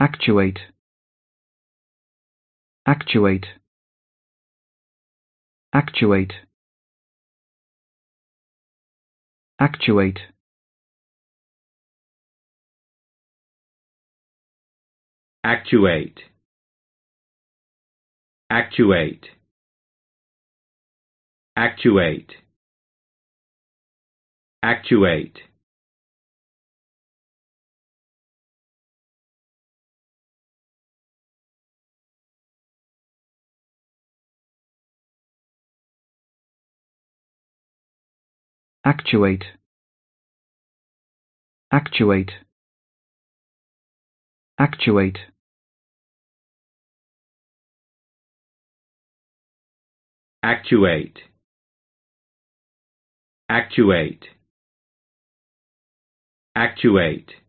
actuate actuate actuate actuate actuate actuate actuate actuate actuate actuate actuate actuate actuate actuate